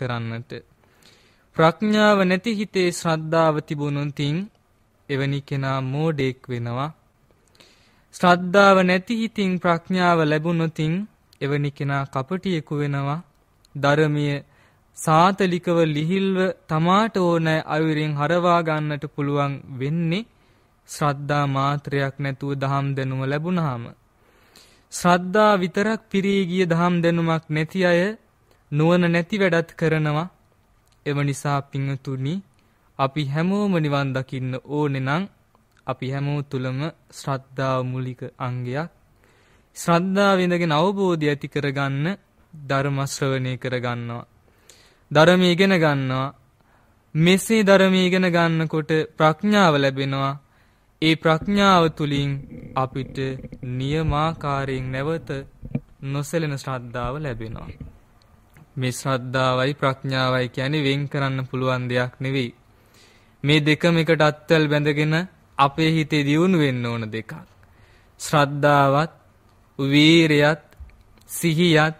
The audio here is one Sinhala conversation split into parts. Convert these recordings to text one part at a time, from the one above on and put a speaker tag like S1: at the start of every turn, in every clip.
S1: කරන්නට ප්‍රඥාව නැති හිතේ ශ්‍රද්ධාව තිබුණොත් එවැනි කෙනා මෝඩෙක් වෙනවා ශ්‍රද්ධාව නැති හිතින් ප්‍රඥාව ලැබුණොත් එවැනි කෙනා කපටියෙකු වෙනවා ධර්මීය සාතලිකව ලිහිල්ව තමාට ඕනෑ අයුරින් හරවා ගන්නට පුළුවන් වෙන්නේ ශ්‍රද්ධා මාත්‍රයක් නැතුව දහම් දැනුම ලැබුණාම ශ්‍රද්ධා විතරක් පිරී ගිය දහම් දැනුමක් නැති අය නුවණ නැති වැඩත් කරනවා. එව නිසා පින්තුනි අපි හැමෝම නිවන් දකින්න ඕනේ නම් අපි හැමෝ තුලම ශ්‍රද්ධාව මූලික අංගයක්. ශ්‍රද්ධාව ඉඳගෙන අවබෝධය ඇති කරගන්න ධර්ම ශ්‍රවණය කරගන්නවා. ධර්ම ඉගෙන ගන්නවා. මෙසේ ධර්ම ඉගෙන ගන්නකොට ප්‍රඥාව ලැබෙනවා. ඒ ප්‍රඥාව තුලින් අපිට නියමාකාරයෙන් නැවත නොසැලෙන ශ්‍රද්ධාව ලැබෙනවා. මේ ශ්‍රද්ධාවයි ප්‍රඥාවයි කියන්නේ වෙන් කරන්න පුළුවන් දෙයක් නෙවෙයි. මේ දෙකම එකට අත්වල බැඳගෙන අපේ හිතේ දියුණු වෙන්න ඕන දෙකක්. ශ්‍රද්ධාවත්, වීරයත්, සිහියත්,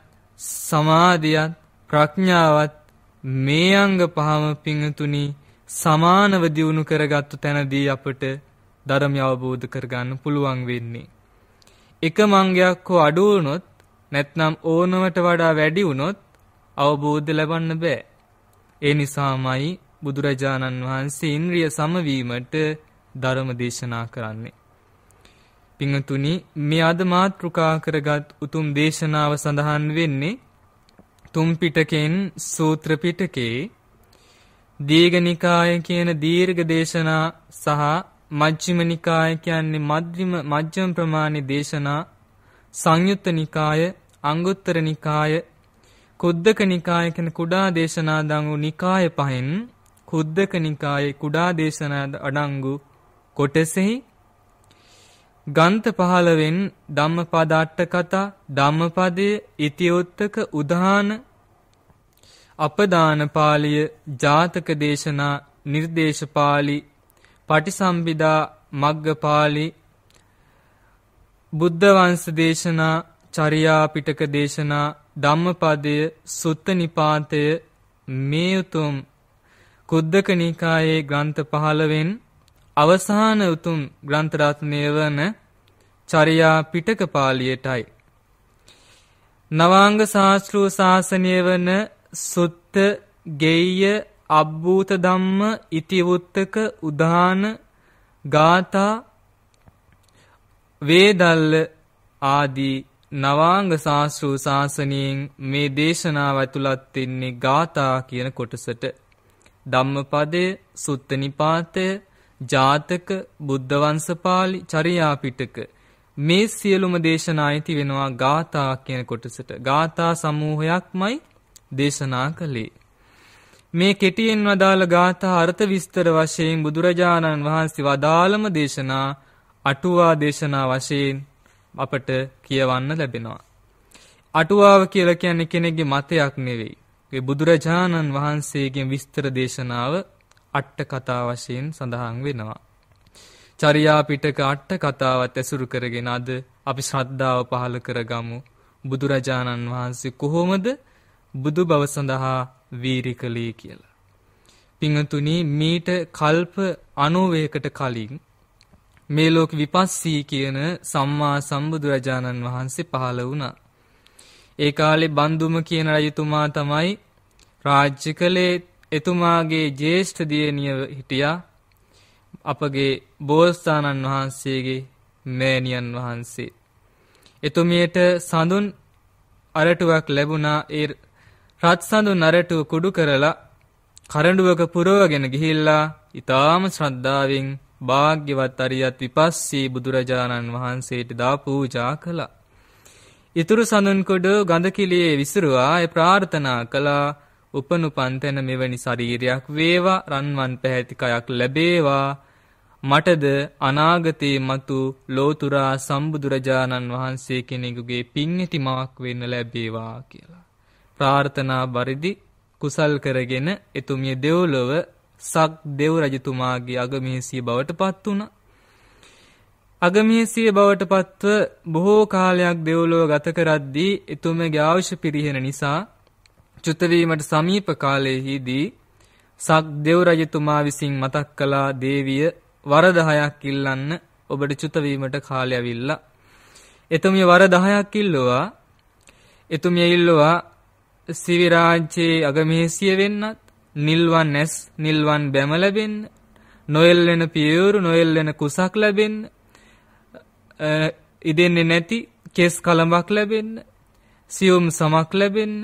S1: සමාධියත්, ප්‍රඥාවත් මේ අංග පහම පිංතුනි සමානව දියුණු කරගත්තු තැනදී අපට ධර්මය අවබෝධ කරගන්න පුළුවන් වෙන්නේ. එක මංගයක් හෝ අඩු වුණොත් නැත්නම් ඕනවට වඩා වැඩි වුණොත් අවබෝධ ලබන්න බෑ. ඒ නිසාමයි බුදුරජාණන් වහන්සේ ඉන්ද්‍රිය සමවීමට ධර්ම දේශනා කරන්නේ. පිංතුනි මේ අද මාත්‍රුකා කරගත් උතුම් දේශනාව සඳහන් වෙන්නේ තුම් පිටකෙන් සූත්‍ර පිටකේ දීඝනිකාය කියන දීර්ඝ දේශනා සහ මජ්ක්‍ධිම නිකාය කියන්නේ මධ්‍යම මජ්ක්‍ධිම ප්‍රමාණි දේශනා සංයුත්ත නිකාය අංගුත්තර නිකාය කුද්දක නිකාය කියන කුඩා දේශනා දඟු නිකාය පහෙන් කුද්දක නිකායේ කුඩා දේශනා අඩංගු කොටසෙහි ගන්ත 15න් ධම්මපද අට කතා ධම්මපදයේ ඉතිඔත්තක උදාන අපදාන පාළිය ජාතක දේශනා නිර්දේශ පාළි පටිසම්භිදා මග්ග පාළි බුද්ධ වංශ දේශනා චර්යා පිටක දේශනා ධම්මපදය සුත්ත නිපාතය මේ උතුම් කුද්දක නිකායේ ග්‍රන්ථ 15න් අවසාන උතුම් ග්‍රන්ථ රත්නය වන චර්යා පිටක පාළියටයි නවාංග ශාස්ත්‍රු ශාසනය වන සුත්ත ගෙය්‍ය අබ්බූත ධම්ම ඉතිවුත්තක උදාන ගාථා වේදල්ල ආදී නවාංග ශාස්ත්‍රූ ශාසනයෙන් මේ දේශනාව ඇතුළත් වෙන්නේ ගාථා කියන කොටසට ධම්මපදය, සුත්ත නිපාතය, ජාතක, බුද්ධ වංශපාලි, චරියා පිටක මේ සියලුම දේශනා ඇති වෙනවා ගාථා කියන කොටසට. ගාථා සමූහයක්මයි දේශනා කළේ. මේ කෙටියෙන් වදාළ ගාථා අර්ථ විස්තර වශයෙන් බුදුරජාණන් වහන්සේ වදාළම දේශනා අටුවා දේශනා වශයෙන් අපට කියවන්න ලැබෙනවා. අටුවාව කියලා කියන්නේ කෙනෙක්ගේ මතයක් නෙවෙයි. ඒ බුදුරජාණන් වහන්සේගෙන් විස්තර දේශනාව අට්ට කතා වශයෙන් සඳහන් වෙනවා. චරියා පිටක අට්ට කතාවත් ඇසුරු කරගෙන අද අපි ශ්‍රද්ධාව පහළ කරගමු. බුදුරජාණන් වහන්සේ කොහොමද බුදු බව සඳහා වීරි කළේ කියලා. පිංහතුනි මීට කල්ප අනුවයකට කලින් මේ ලෝක විපස්සී කියන සම්මා සම්බුදුරජාණන් වහන්සේ පහළ වුණා. ඒ කාලේ බන්දුම කියන රජතුමා තමයි රාජ්‍ය කළේ එතුමාගේ ජේෂ්ඨ දියණිය හිටියා අපගේ බෝසතාණන් වහන්සේගේ මෑණියන් වහන්සේ. එතුමියට සඳුන් අරටුවක් ලැබුණා ඒ රත් සඳුන් අරටුව කුඩු කරලා කරඬුවක පුරවගෙන ගිහිල්ලා ඊටාම ශ්‍රද්ධාවෙන් භාග්‍යවත් අරියත් විපස්සී බුදුරජාණන් වහන්සේට දා පූජා කළා. ඉතුරු සඳුන්කොඩ ගඳකිලියේ විසිරුවා ඒ ප්‍රාර්ථනා කළා උපනුපන්තන මෙවැනි ශරීරයක් වේවා රන්වන් පැහැති කයක් ලැබේවා මටද අනාගතයේ මතු ලෝතුරා සම්බුදුරජාණන් වහන්සේ කෙනෙකුගේ පින් ඇතිමාවක් වෙන්න ලැබේවා කියලා. ප්‍රාර්ථනා පරිදි කුසල් කරගෙන එතුමිය දෙව්ලොව සක් දෙව් රජතුමාගේ අගමේසිය බවට පත් වුණ. අගමේසිය බවට පත්ව බොහෝ කාලයක් දෙව්ලොව ගත කරද්දී එතුමගේ අවශ්‍ය පිරිහෙන නිසා චුතවීමට සමීප කාලයෙහිදී සක් දෙව් රජතුමා විසින් මතක් කළා දේවිය වර 10ක් ඉල්ලන්න ඔබට චුතවීමට කාලය අවිල්ලා එතුමිය වර 10ක් ඉල්ලුවා එතුමිය ඉල්ලුවා සිවිරාජ්‍යයේ අගමේසිය වෙන්නත් නිල්වන් ඇස් නිල්වන් බැම ලැබෙන්න නොයෙල් වෙන පියවරු නොයෙල් වෙන කුසක් ලැබෙන්න ඉදෙන්නේ නැති කෙස් කලඹක් ලැබෙන්න සියුම් සමක් ලැබෙන්න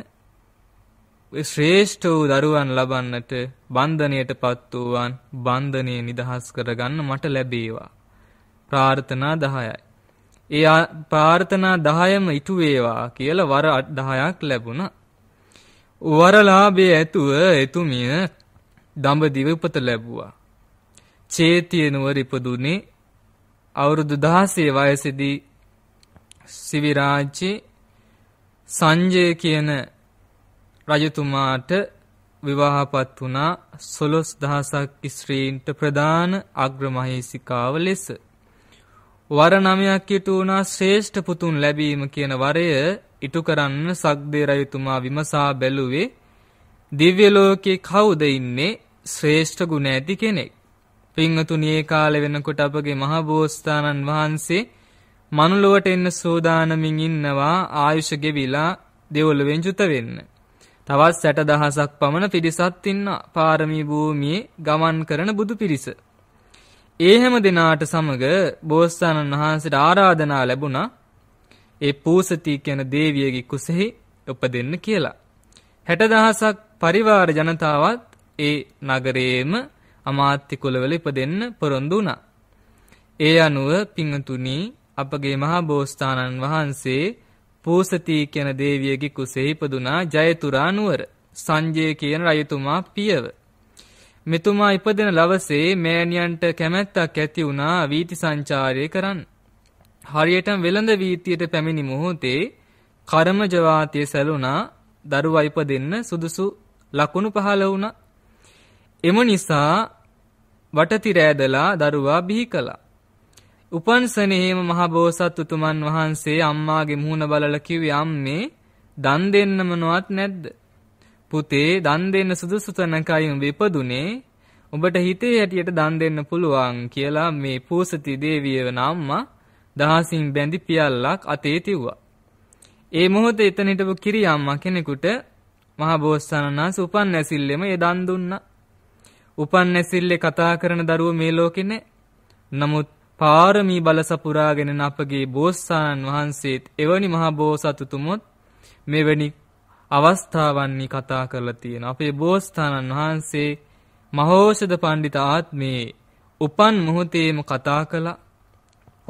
S1: ශ්‍රේෂ්ඨ වූ දරුවන් ලබන්නට බන්ධනයට පත් වූවන් බන්ධනය නිදහස් කරගන්න මට ලැබේවා ප්‍රාර්ථනා 10යි ඒ ප්‍රාර්ථනා 10ම ඉටු වේවා කියලා වර 10ක් ලැබුණා වරලාභයේ ඇතුව එතුමිය දඹදිව උපත ලැබුවා. චේතිය නුවර ඉපදුනේ අවුරුදු 16 වයසේදී සිවිරාජ්‍ය සංජය කියන රජතුමාට විවාහපත් වුණා 12000ක් ස්ත්‍රීන්ට ප්‍රධාන අග්‍රමහේසිකාව ලෙස. වර නමයක් ඉටු වුණා ශ්‍රේෂ්ඨ පුතුන් ලැබීම කියන වරය ඉටු කරන්න සක්දේ රජතුමා විමසා බැලුවේ දිව්‍ය ලෝකේ කවුද ඉන්නේ ශ්‍රේෂ්ඨ ගුණ ඇති කෙනෙක්. පින්වතුනි ඒ කාලේ වෙනකොට අපගේ මහ බෝසතාණන් වහන්සේ මනුලොවට එන්න සෝදානමින් ඉන්නවා ආයුෂ ගෙවිලා දෙවොලවෙන් චුත වෙන්න. තවත් 60000ක් පමණ පිරිසක් ඉන්නා පාරමී භූමියේ ගමන් කරන බුදු පිරිස. ඒ හැම දිනාට සමග බෝසතාණන් වහන්සේට ආරාධනා ලැබුණා ඒ පූසති කියන දේවියගේ කුසෙහි උපදෙන්න කියලා. 60000ක් පරිවාර ජනතාවත් ඒ නගරයේම අමාත්‍ය කුලවල ඉපදෙන්න පොරොන්දු වුණා. ඒ අනුව පිංතුණි අපගේ මහා බෝසතාණන් වහන්සේ පූසති කියන දේවියගේ කුසෙහි ඉපදුනා ජයතුරා නුවර සංජය කියන රජතුමා පියව. මෙතුමා ඉපදෙන ලවසේ මෑණියන්ට කැමැත්තක් ඇති වුණා වීති සංචාරය කරන්න. හරියටම වෙළඳ වීතියට පැමිණි මොහොතේ කර්මජ වාතයේ සැලුණා දරුවා ඉපදෙන්න සුදුසු ලකුණු පහළ වුණා. එම නිසා වටතිර ඇදලා දරුවා බිහි කළා. උපන් සනේම මහ බෝසත්තුතුමන් වහන්සේ අම්මාගේ මුහුණ බලලා කිව්වේ අම්මේ දන් දෙන්න මොනවත් නැද්ද? පුතේ දන් දෙන්න සුදුසු තැනකයි විපදුනේ. ඔබට හිතේ හැටියට දන් දෙන්න පුළුවන් කියලා මේ පූසති දේවියව නම් අම්මා දහසින් බැඳි පියල්ලක් අතේ තිව්වා. ඒ මොහොතේ එතන හිටපු කිරියම්මා කෙනෙකුට මහ බෝසතාණන්ස උපන් ඇසිල්ලෙම ඒ දන් දුන්නා. උපන් ඇසිල්ලේ කතා කරන දරුවෝ මේ ලෝකේ නැහැ. නමුත් පාරමී බල සපුරාගෙන අපගේ බෝසතාණන් වහන්සේත් එවැනි මහ බෝසතුතුමොත් මෙවැනි අවස්ථාවන්හි කතා කරලා තියෙන අපේ බෝසතාණන් වහන්සේ මහෝෂධ පණ්ඩිත ආත්මයේ උපන් මොහොතේම කතා කළා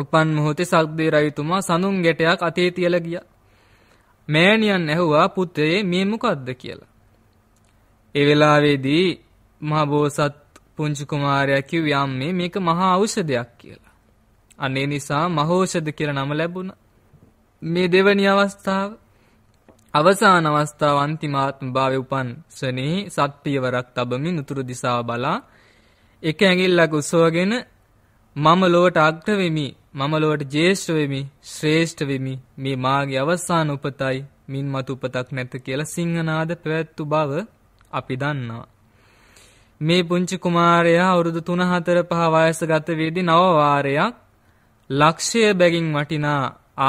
S1: උපන් මොහොතේ සක්දේ රජතුමා සඳුන් ගැටයක් අතේ තියලා ගියා. මෑණියන් ඇහුවා පුතේ මේ මොකද්ද කියලා. ඒ වෙලාවේදී මහබෝසත් පුංචි කුමාරයා කිව්වා අම්මේ මේක මහා ඖෂධයක් කියලා. අනේ නිසා මහෞෂධ කියලා නම ලැබුණා. මේ දෙවැනි අවස්ථාව අවසාන අවස්ථාව අන්තිමාත්ම භාවය උපන් ශනේ සත්පියවරක් තබමින් උතුරු දිසාව බලා එක ඇඟිල්ලක් උසවගෙන මම ලොවට අග්‍ර වෙමි මමලොවට ජේෂ්ඨ වෙමි ශ්‍රේෂ්ඨ වෙමි මේ මාගේ අවසාන උපතයි මින් මතු උපතක් නැත කියලා සිංහනාද පැවැත්තු බව අපි දන්නවා. මේ පුංචි කුමාරයා අවුරුදු 3 4 5 වයසගත වෙදී නව වාරයක් ලක්ෂය බැගින් වටිනා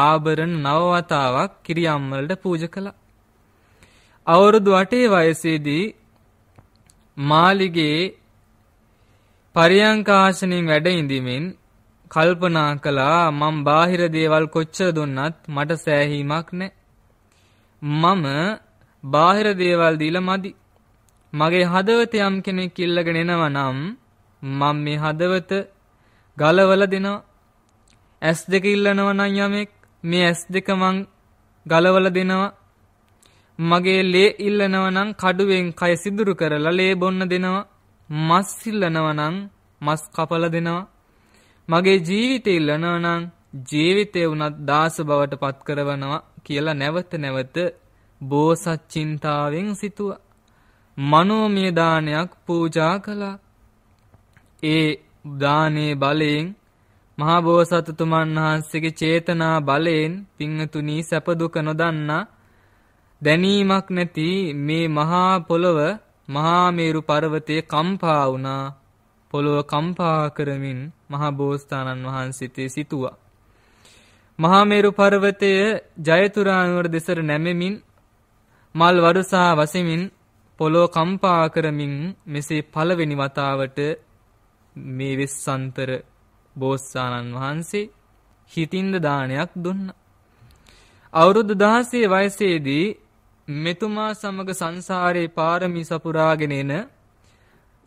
S1: ආභරණ නව වතාවක් කිරියම්මලට පූජා කළා. අවුරුදු 8 වයසේදී මාලිගේ පරියංකාශනෙන් වැඩ ඉඳීමෙන් කල්පනා කළා මම බාහිර දේවල් කොච්චර දුන්නත් මට සෑහීමක් නැහැ. මම බාහිර දේවල් දීලා මදි. මගේ හදවත යම් කෙනෙක් ඉල්ලගෙන එනවා නම් මම මේ හදවත ගලවලා දෙනවා. ඇස් දෙක ඉල්ලනවා නම් යමෙක් මේ ඇස් දෙක මං ගලවලා දෙනවා. මගේ ලේ ඉල්ලනවා නම් කඩුවෙන් කය සිදුරු කරලා ලේ බොන්න දෙනවා මස් ඉල්ලනවා නම් මස් කපලා දෙනවා මගේ ජීවිතේ ඉල්ලනවා නම් ජීවිතේ වුණත් දාස බවට පත් කරවනවා කියලා නැවත නැවත බෝසත් චින්තාවෙන් සිතුවා. මනෝමය දානයක් පූජා කළා. ඒ දානේ බලයෙන් මහා බෝසත්තුමන් වහන්සේගේ චේතනා බලයෙන් පිංතුණී සැප දුක නොදන්නා දැනීමක් නැති මේ මහා පොළව මහා මේරු පර්වතයේ කම්පා වුණා. පොළව කම්පා කරමින් මහා බෝසතාණන් වහන්සිතේ සිටුවා. මහා මේරු පර්වතය ජයතුරානුවර දෙසට නැමෙමින් මල් වරුසා වසමින් පොළොව කම්පා කරමින් මෙසේ පළවෙනි වතාවට මේ වෙස්සන්තර බෝසතාණන් වහන්සේ හිතින්ද දානයක් දුන්නා. අවුරුදු 16 වයසේදී මෙතුමා සමග සංසාරේ පාරමී සපුරාගෙන එන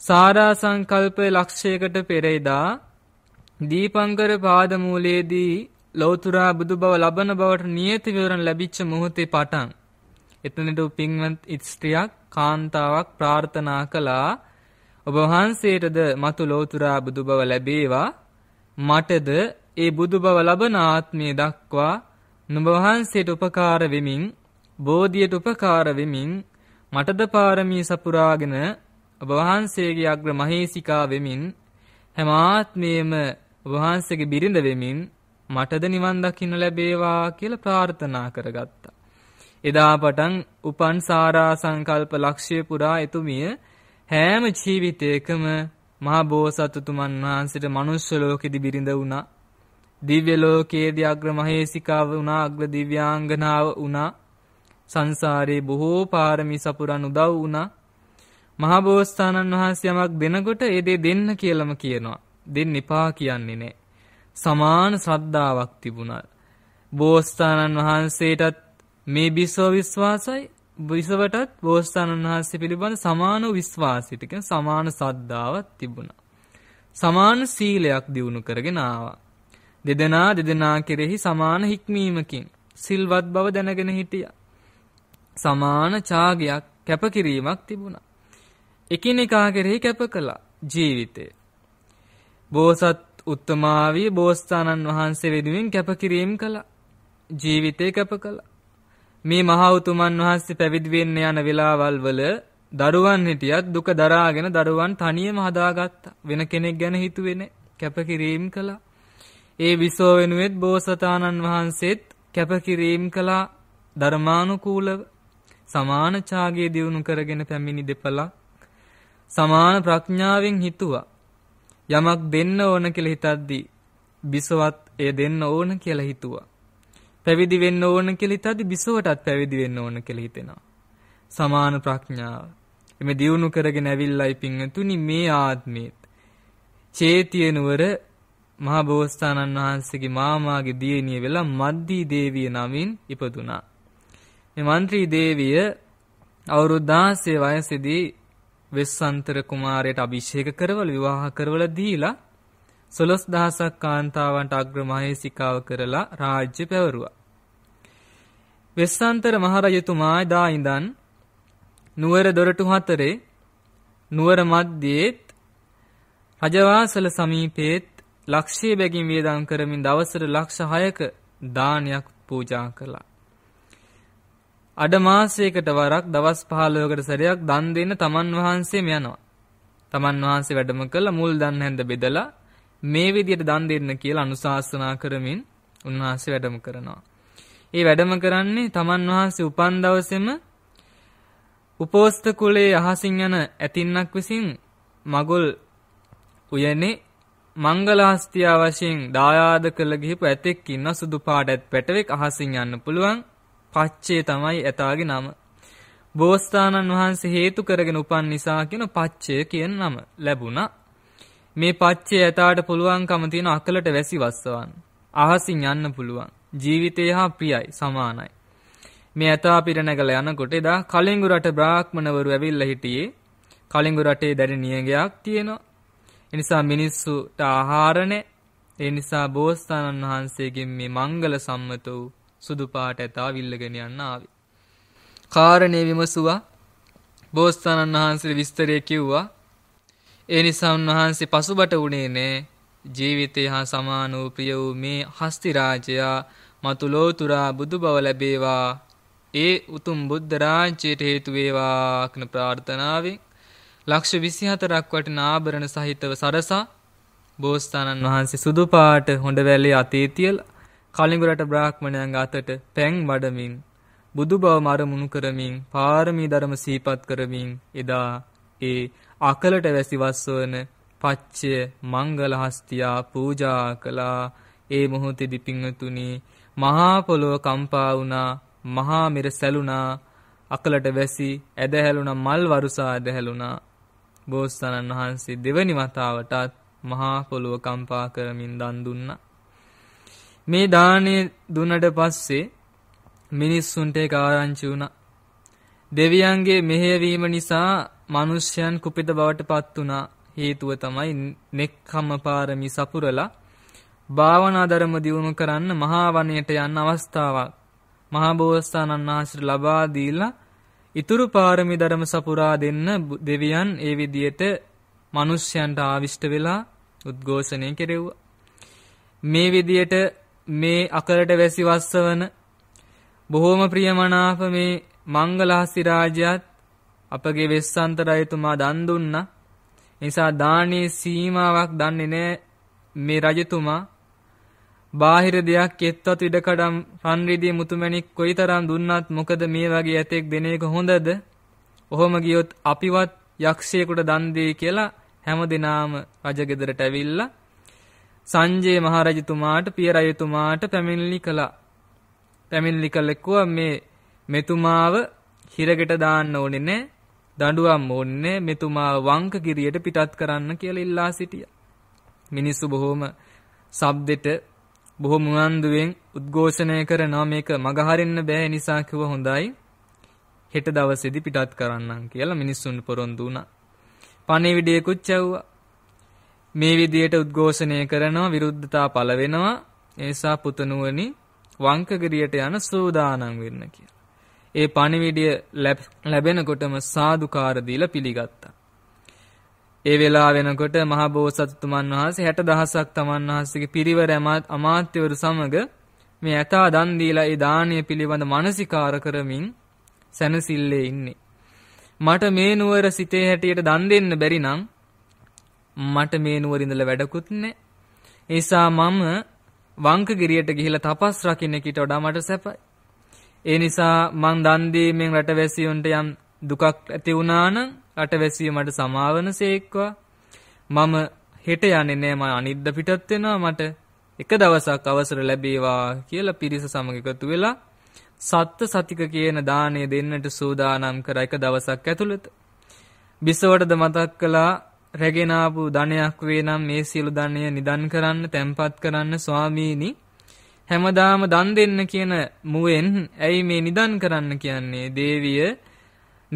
S1: සාරා සංකල්ප ලක්ෂයකට පෙරෙදා දීපංකර පාදමූලයේදී ලෞතුරා බුදු බව ලබන බවට නියත විවරණ ලැබිච්ච මොහොතේ පටන් එතනට පින්වත් ස්ත්‍රියක් කාන්තාවක් ප්‍රාර්ථනා කළා ඔබ වහන්සේටද මතු ලෞතුරා බුදු බව ලැබේවා මටද ඒ බුදු බව ලබන ආත්මය දක්වා නුඹ වහන්සේට උපකාර වෙමින් බෝධියට උපකාර වෙමින් මටද පාරමී සපුරාගෙන ඔබ වහන්සේගේ අග්‍ර මහේසිකා වෙමින් හැම ආත්මයේම වහන්සේගේ බිරිඳ වෙමින් මටද නිවන් දකින්න ලැබේවා කියලා ප්‍රාර්ථනා කරගත්තා. එදා පටන් උපන් සාරා සංකල්ප ලක්ෂ්‍ය පුරා එතුමිය හැම ජීවිතයකම මහා බෝසත්තුමන් වහන්සේට මනුෂ්‍ය ලෝකෙදි බිරිඳ වුණා. දිව්‍ය ලෝකයේදී අග්‍ර මහේසිකාව වුණා, අග්‍ර දිව්‍යාංගනාව වුණා. සංසාරේ බොහෝ පාරමී සපුරන් උදව් වුණා. මහා බෝසතාණන් වහන්සේ යමක් දෙනකොට ඒ දෙන්න කියලාම කියනවා. දෙන්න එපා කියන්නේ නෑ. සමාන ශ්‍රද්ධාවක් තිබුණල්. බෝස්ථානන් වහන්සේටත් මේ බිස්ව විශ්වාසයි බිසවටත් බෝස්ථානන් වහන්සේ පිළිබඳ සමාන විශ්වාසිටක සමාන සද්ධාවත් තිබුණ. සමාන සීලයක් දියුණු කරගෙන ආවා. දෙදෙනා දෙදෙනා කෙරෙහි සමාන හික්මීමකින් සිල්වත් බව දැනගෙන හිටිය. සමාන චාගයක් කැපකිරීමක් තිබුණා. එකිනෙකා කෙරෙහි කැප කළා ජීවිතය. බෝසත් උත්තමාවී බෝස්ථානන් වහන්සේ වෙනුවෙන් කැපකිරීම් කළා. ජීවිතේ කැප කළා. මේ මහා උතුමන් වහන්සේ පැවිදි වෙන්න යන වෙලාවල් වල දරුවන් හිටියත් දුක දරාගෙන දරුවන් තනියම හදාගත්තා. වෙන කෙනෙක් ගැන හිතුවේ නැහැ. කැපකිරීම් කළා. ඒ විසෝ වෙනුවෙත් බෝසතාණන් වහන්සේත් කැපකිරීම් කළා ධර්මානුකූලව සමාන ඡාගයේ දියුණු කරගෙන පැමිණි දෙපළක් සමාන ප්‍රඥාවෙන් හිතුවා යමක් දෙන්න ඕන කියලා හිතද්දි බිසවත් එය දෙන්න ඕන කියලා හිතුවා. පැවිදි වෙන්න ඕන කියලා හිතද්දි බිසවටත් පැවිදි වෙන්න ඕන කියලා හිතෙනවා. සමාන ප්‍රඥාව. එමෙ දියුණු කරගෙන ඇවිල්ලයි පින්වතුනි මේ ආත්මෙත්. චේතිය නුවර මහා බෝසතාණන් වහන්සේගේ මාමාගේ දියණිය වෙලා මද්දී දේවිය නමින් ඉපදුනා. මේ මන්ත්‍රී දේවිය අවුරුදු 16 වයසේදී වෙස්සන්තර කුමාරයට අභිෂේක කරවල විවාහ කරවල දීලා සොළොස් දහසක් කාන්තාවන්ට අග්‍රමහේසිකාව කරලා රාජ්‍ය පැවරුවා. වෙස්සන්තර මහරජතුමා දා ඉඳන් නුවර දොරටු හතරේ නුවර මැද්දේත් රජවාසල සමීපේත් ලක්ෂය බැගින් වේදම් කරමින් දවසට ලක්ෂ 6ක දානයක් පූජා කළා. අඩ මාසයකට වරක් දවස් 15කට සැරයක් දන් දෙන තමන් වහන්සේම යනවා. තමන් වහන්සේ වැඩම කළ මුල් දන් හැඳ බෙදලා මේ විදියට දන් දෙන්න කියලා අනුශාසනා කරමින් උන්වහන්සේ වැඩම කරනවා. ඒ වැඩම කරන්නේ තමන් වහන්සේ උපන් දවසේම උපෝස්ත කුලයේ අහසින් යන ඇතින්නක් විසින් මගුල් උයනේ මංගලහස්තිය වශයෙන් දායාද කළ ගිහපු ඇතෙක් ඉන්න සුදු පාට ඇත් පැටවෙක් අහසින් යන්න පුළුවන් පච්චේ තමයි ඇතාගේ නම. බෝස්ථානන් වහන්සේ හේතු කරගෙන උපන් නිසා කියන පච්චය කියන නම ලැබුණා. මේ පච්චේ ඇතාට පුළුවන්කම තියෙන අකලට වැසි වස්සවන්න. අහසින් යන්න පුළුවන්. ජීවිතය හා ප්‍රියයි සමානයි. මේ ඇතා පිරනැගල යනකොට එදා කලින්ගු රට බ්‍රාහ්මණවරු ඇවිල්ලා හිටියේ. කලින්ගු රටේ දැඩි නියගයක් තියෙනවා. ඒ නිසා මිනිස්සුට ආහාර නැහැ. ඒ නිසා බෝසතාණන් වහන්සේගෙන් මේ මංගල සම්මත වූ සුදු පාට ඇතා විල්ලගෙන යන්න ආවේ. කාරණේ විමසුවා බෝසතාණන් වහන්සේ විස්තරය කිව්වා. ඒ නිසා උන්වහන්සේ පසුබට වුණේ නෑ ජීවිතය හා සමාන වූ ප්‍රිය වූ මේ හස්ති රාජයා මතු ලෝතුරා බුදු බව ලැබේවා ඒ උතුම් බුද්ධ රාජ්‍යයට හේතු වේවා කියන ප්‍රාර්ථනාවෙන් ලක්ෂ 24ක් වටින ආභරණ සහිතව සරසා බෝසතාණන් වහන්සේ සුදු පාට හොඬ වැලේ අතේ තියලා කලිඟුරට බ්‍රාහ්මණයන් අතට පැන් වඩමින් බුදු බව මරමුණු කරමින් පාරමී ධර්ම සීපත් කරමින් එදා ඒ අකලට වැසි වස්වන පච්චය මංගල හස්තියා පූජා කළා ඒ මොහොතේදී පිංතුනි මහා පොළොව කම්පා වුණා මහා මෙර සැලුණා අකලට වැසි ඇදහැළුණා මල් වරුසා ඇදහැළුණා බෝසතාණන් වහන්සේ දෙවනි වතාවටත් මහා පොළොව කම්පා කරමින් දන් දුන්නා මේ දානේ දුන්නට පස්සේ මිනිස්සුන්ට ඒක ආරංචි වුණා. දෙවියන්ගේ මෙහෙයවීම නිසා මිනිස්යන් කුපිත බවට පත් වුණා. හේතුව තමයි නෙක්ඛම්ම පාරමී සපුරලා භාවනා ධර්ම දියුණු කරන්න මහා වනයේට යන්න අවස්ථාවක් මහා බෝසතාණන් වහන්සේට ලබා දීලා ඉතුරු පාරමී ධර්ම සපුරා දෙන්න දෙවියන් ඒ විදියට මිනිස්යන්ට ආවිෂ්ට වෙලා උද්ඝෝෂණය කෙරෙව්වා මේ විදියට මේ අකලට වැසි වස්සවන බොහෝම ප්‍රියමනාප මේ මංගලහසි රාජ්‍යයත් අපගේ වෙස්සන්ත රජතුමා දන් දුන්නා. නිසා දානයේ සීමාවක් දන්නේ නැහැ මේ රජතුමා. බාහිර දෙයක් එක්වත් ඉඩකඩම් රන් රිදී මුතුමැණික් කොයිතරම් දුන්නත් මොකද මේ වගේ ඇතෙක් දෙන එක හොඳද? ඔහොම ගියොත් අපිවත් යක්ෂයෙකුට දන් දෙයි කියලා හැම දිනාම රජගෙදරට ඇවිල්ලා සංජය මහරජතුමාට පිය රජතුමාට පැමිණිලි කළා. පැමිණිලි කළෙකුව මේ මෙතුමාව හිරගෙට දාන්න ඕනේ නැහැ. දඬුවම් ඕනේ මෙතුමා වංක කිරියට පිටත් කරන්න කියලා ඉල්ලා සිටියා. මිනිස්සු බොහොම සබ්දෙට බොහොම උනන්දුවෙන් උද්ඝෝෂණය කරනවා මේක මගහරින්න බෑ නිසා කිව්ව හොඳයි. හෙට දවසේදී පිටත් කරන්නම් කියලා මිනිස්සුන් පොරොන්දු වුණා. පණිවිඩයකුත් ඇව්වා. මේ විදියට උද්ඝෝෂණය කරනවා විරුද්ධතා පළ වෙනවා ඒසා පුතණුවනි වංකගිරියට යන සූදානම් වෙන්න කියලා. ඒ පණිවිඩය ලැබෙනකොටම සාදුකාර දීලා පිළිගත්තා. ඒ වෙලා වෙනකොට මහා බෝසත්තුමන් වහන්සේ 60000ක් තමන් වහන්සේගේ පිරිවර අමාත්‍යවරු සමග මේ ඇතා දන් දීලා ඒ දාණය පිළිබඳ මානසිකාර කරමින් සැනසille ඉන්නේ. මට මේ නුවර සිතේ හැටියට දන් දෙන්න බැරි නම් මට මේ නුවර ඉඳලා වැඩකුත් නැහැ. ඒසා මම වංකගිරියට ගිහිලා තපස් රකින්න කීට වඩා මට සැපයි. ඒ නිසා මං දන් දීමෙන් රටවැසියොන්ට යම් දුකක් ඇති වුණා නම් රටවැසිය මට සමාවනසේක්වා. මම හෙට යන්නේ නෑ මම අනිද්දා පිටත් වෙනවා මට එක දවසක් අවසර ලැබේවා කියලා පිරිස සමග එකතු වෙලා සත්ත්‍ය සතික කියන දාණය දෙන්නට සූදානම් කර එක දවසක් ඇතුළත. බිසවටද මතක් කළා රැගෙන ආපු ධනයක් වේ නම් මේ සියලු ධනය නිදන් කරන්න, තැම්පත් කරන්න ස්වාමීනි හැමදාම දන් දෙන්න කියන මුවෙන් ඇයි මේ නිදන් කරන්න කියන්නේ? දේවිය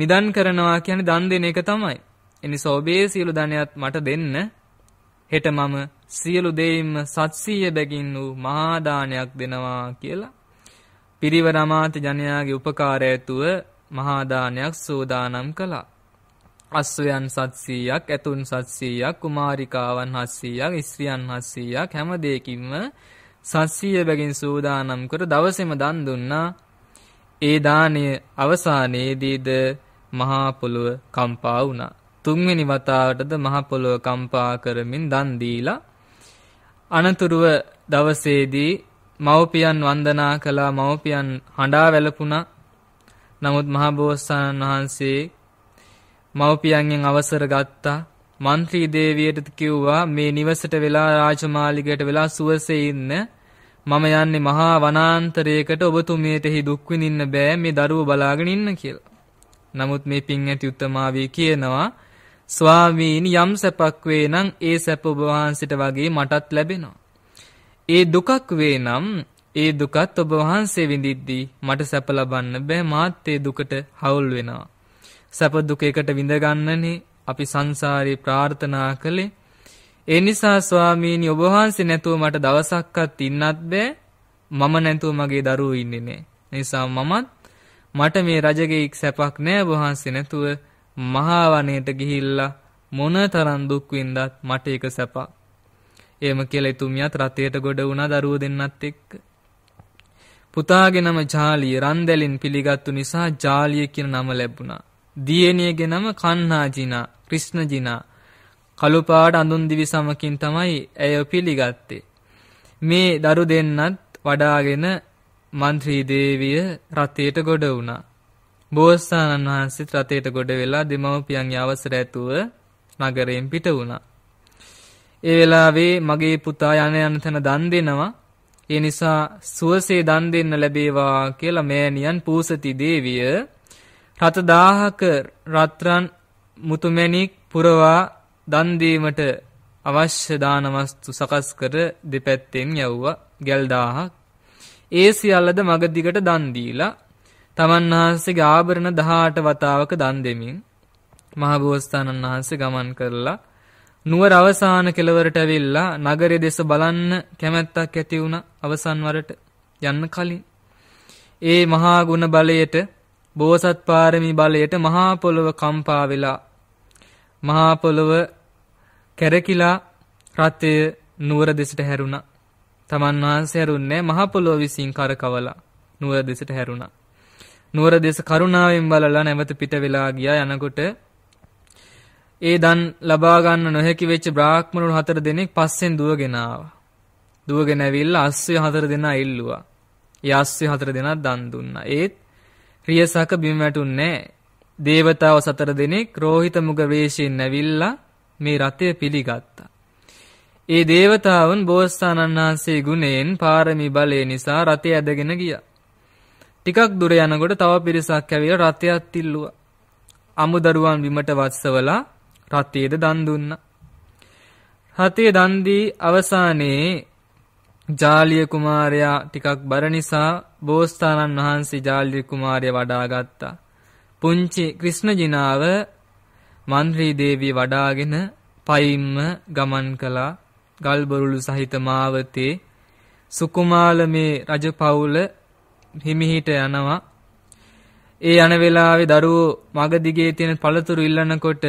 S1: නිදන් කරනවා කියන්නේ දන් දෙන එක තමයි. එනිසා ඔබේ සියලු ධනයත් මට දෙන්න. හෙට මම සියලු දෙයින්ම සත්සීය බැගින් වූ මහා දානයක් දෙනවා කියලා පිරිවර අමාත්‍ය ජනයාගේ උපකාරය ඇතුව මහා දානයක් සෝදානම් කළා. අස්වයන් සත්සීයක් ඇතුන් සත්සීයක් කුමාරිකාවන් හත්සීයක් ස්ත්‍රියන් හත්සීයක් හැම දෙයකින්ම සත්සීය බැගින් සූදානම් කර දවසෙම දන් දුන්නා ඒ දානය අවසානයේදීද මහා පොළොව කම්පා වුණා තුන්වෙනි වතාවටද මහා පොළොව කම්පා කරමින් දන් දීලා අනතුරුව දවසේදී මව්පියන් වන්දනා කළා මව්පියන් හඬා වැළපුණා නමුත් මහා බෝසතාණන් වහන්සේ මව්පියන්ගෙන් අවසර ගත්තා. മന്ത്രി දේවියට කිව්වා මේ නිවසට වෙලා රාජමාලිගයට වෙලා සුවසේ ඉන්න. මම යන්නේ මහා වනාන්තරයකට ඔබතුමියටහි දුක් විඳින්න බෑ මේ දරුව බලාගෙන ඉන්න කියලා. නමුත් මේ පිං ඇති උත්තමාවිය කියනවා ස්වාමීනි යම් සැපක් වේ නම් ඒ සැප ඔබ වහන්සිට වගේ මටත් ලැබෙනවා. ඒ දුකක් වේ නම් ඒ දුකත් ඔබ වහන්සේ විඳිද්දී මට සැප ලබන්න බෑ මාත් ඒ දුකට හවුල් වෙනවා. සැප දුක එකට විඳ ගන්නනේ අපි සංසාරේ ප්‍රාර්ථනා කළේ ඒ නිසා ස්වාමීනි ඔබ වහන්සේ නැතුව මට දවසක්වත් ඉන්නත් බෑ මම නැතුව මගේ දරුවෝ ඉන්නේ නෑ නිසා මමත් මට මේ රජගේ සැපක් නෑ ඔබ වහන්සේ නැතුව මහා වනයේට ගිහිල්ලා මොනතරම් දුක් විඳත් මට ඒක සැපක් එහෙම කියලා එතුමියත් රතයට ගොඩ වුණා දරුව දෙන්නත් එක්ක. පුතාගේ නම ජාලිය රන්දැලින් පිළිගත්තු නිසා ජාලිය කියන නම ලැබුණා. දියණියගේ නම කන්හාජිනා ක්‍රිෂ්ණජිනා කළු පාට අඳුන් දිවි සමකින් තමයි ඇය පිළිගත්තේ මේ දරු දෙන්නත් වඩාගෙන මන්ත්‍රී දේවිය රතයට ගොඩ වුණා බෝසතාණන් වහන්සේත් රතයට ගොඩ වෙලා දෙමව්පියන්ගේ අවසර ඇතුව නගරයෙන් පිට වුණා ඒ වෙලාවේ මගේ පුතා යන යන තැන දන් දෙනවා ඒ නිසා සුවසේ දන් දෙන්න ලැබේවා කියලා මෑණියන් පූසති දේවිය රත දාහක රත්රන් මුතුමැණික් පුරවා දන් දීමට අවශ්‍ය දාන වස්තු සකස් කර දෙපැත්තෙන් යවුවා ගැල් දාහක් ඒ සියල්ලද මග දිගට දන් දීලා තමන් වහන්සේගේ ආභරණ 18 වතාවක දන් දෙමින් මහබෝසතාණන් වහන්සේ ගමන් කරලා නුවර අවසාන කෙළවරට ඇවිල්ලා නගරය දෙස බලන්න කැමැත්තක් ඇති වුණා අවසන් වරට යන්න කලින් ඒ මහා ගුණ බලයට බෝසත් පාරමී බලයට මහා පොළව කම්පා වෙලා මහා පොළව කැරකිලා රත්ය නුවර දෙසට හැරුණා. තමන් වහන්සේ හැරුන්නේ මහා පොළොව විසින් කරකවලා නුවර දෙසට හැරුණා. නුවර දෙස කරුණාවෙන් බලලා නැවත පිට වෙලා ගියා යනකොට ඒ දන් ලබා ගන්න නොහැකි වෙච්ච බ්‍රාහ්මණුන් හතර දෙනෙක් පස්සෙන් දුවගෙන ආවා. දුවගෙන ඇවිල්ලා අස්සය හතර දෙනා ඉල්ලුවා. ඒ අස්සය හතර දෙනා දන් දුන්නා. ඒත් රියසහක බිම වැටුන්නේ දේවතාව සතර දෙනෙක් රෝහිත මුග වේශයෙන් නැවිල්ලා මේ රතය පිළිගත්තා. ඒ දේවතාවුන් බෝසතාණන් වහන්සේ ගුණයෙන් පාරමී බලය නිසා රතය ඇදගෙන ගියා. ටිකක් දුර යනකොට තව පිරිසක් ඇවිල්ලා රතයත් තිල්ලුවා. අමුදරුවන් විමට වස්සවලා රතයේද දන් දුන්නා. රතේ දන් දී අවසානයේ ජාලිය කුමාරයා ටිකක් බර නිසා බෝස්ථානන් වහන්සේ ජාලිය කුමාරය වඩාගත්තා. පුංචි ක්‍රිෂ්ණ ජිනාව මන්ත්‍රී දේවිය වඩාගෙන පයින්ම ගමන් කළා ගල්බරුළු සහිත මාවතේ සුකුමාල මේ රජපෞල හිමිහිට යනවා. ඒ යන වෙලාවේ දරුවෝ මග දිගේ තියෙන පළතුරු ඉල්ලනකොට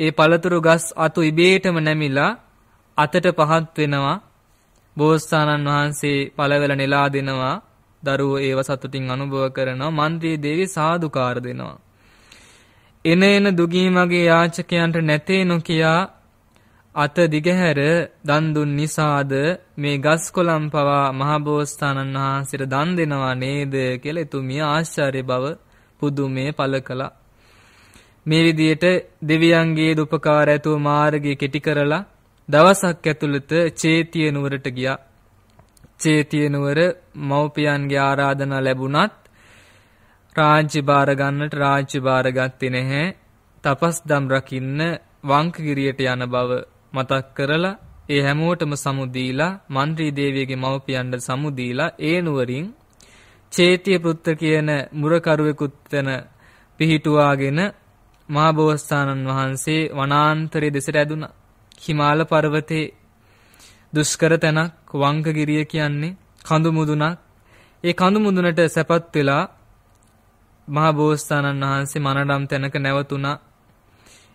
S1: ඒ පළතුරු ගස් අතු ඉබේටම නැමිලා අතට පහත් වෙනවා. බෝස්ථානන් වහන්සේ පළවැල නෙලා දෙනවා දරුවෝ ඒව සතුටින් අනුභව කරනවා මන්ත්‍රී දේවී සාදුකාර දෙනවා එන එන දුගී මගේ යාචකයන්ට නැතේ නොකියා අත දිගහැර දන් දුන් නිසාද මේ ගස් කොළම් පවා මහබෝසතාණන් වහන්සේට දන් දෙනවා නේද කියලා එතුමිය ආශ්චර්ය බව පුදුමේ පළ කළා. මේ විදියට දෙවියන්ගේ දුපකාර ඇතුව මාර්ගය කෙටි කරලා දවසක් ඇතුළත චේතිය නුවරට ගියා. චේතිය නුවර මව්පියන්ගේ ආරාධනා ලැබුණත් රාජ්‍ය බාර ගන්නට රාජ්‍ය බාර ගත්තේ නැහැ. තපස් දම් රකින්න වංකගිරියට යන බව මතක් කරලා ඒ හැමෝටම සමුදීලා මන්ත්‍රී දේවියගේ මව්පියන්ට සමුදීලා ඒ නුවරින් චේතිය පුත්‍ර කියන මුරකරුවෙකුත් වෙන පිහිටුවාගෙන මහා බෝසතාණන් වහන්සේ වනාන්තරයේ දෙසට ඇදුණා. හිමාල පර්වතේ දුෂ්කර තැනක් වංගගිරිය කියන්නේ කඳු මුදුනක්. ඒ කඳු මුදුනට සැපත් වෙලා මහා බෝසතාණන් වහන්සේ මනඩම් තැනක නැවතුණා.